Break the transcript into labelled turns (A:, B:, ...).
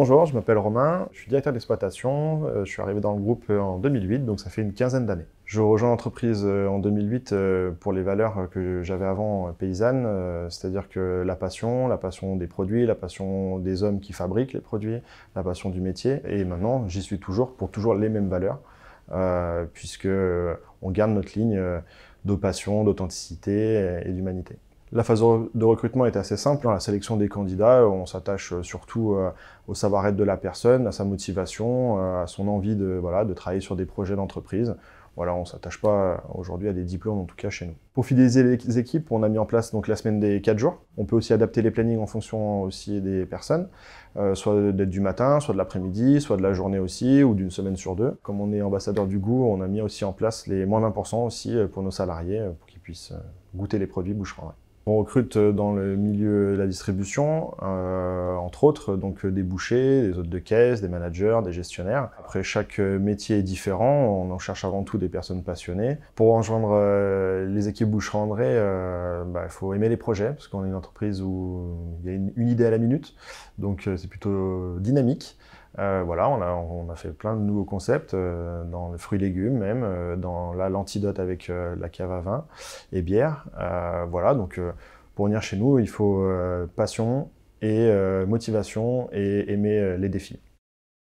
A: Bonjour, je m'appelle Romain, je suis directeur d'exploitation, euh, je suis arrivé dans le groupe euh, en 2008, donc ça fait une quinzaine d'années. Je rejoins l'entreprise euh, en 2008 pour les valeurs que j'avais avant paysanne, c'est-à-dire que la passion, la passion des produits, la passion des hommes qui fabriquent les produits, la passion du métier, et maintenant j'y suis toujours pour toujours les mêmes valeurs, puisque on garde notre ligne de passion, d'authenticité et d'humanité. La phase de recrutement est assez simple. Hein. la sélection des candidats, on s'attache euh, surtout euh, au savoir-être de la personne, à sa motivation, euh, à son envie de, travailler sur des projets d'entreprise. Voilà, on ne s'attache pas aujourd'hui à des diplômes, en tout cas chez nous. Pour fidéliser les équipes, on a mis en place donc, la semaine des 4 jours. On peut aussi adapter les plannings en fonction aussi des personnes, soit d'être du matin, soit de l'après-midi, soit de la journée aussi, ou d'une semaine sur deux. Comme on est ambassadeur du goût, on a mis aussi en place les moins 20% aussi pour nos salariés, pour qu'ils puissent goûter les produits boucheron. On recrute euh, dans le milieu de la distribution, euh, entre autres, donc euh, des bouchers, des hôtes de caisse, des managers, des gestionnaires. Après, chaque métier est différent. On en cherche avant tout des personnes passionnées. Pour rejoindre les équipes boucher bah, il faut aimer les projets, parce qu'on est une entreprise où il y a une idée à la minute. Donc, c'est plutôt dynamique. Euh, voilà, on a, fait plein de nouveaux concepts, euh, dans le fruit légumes même, euh, dans l'antidote avec la cave à vin et bière. voilà, donc pour venir chez nous, il faut passion et motivation et aimer les défis.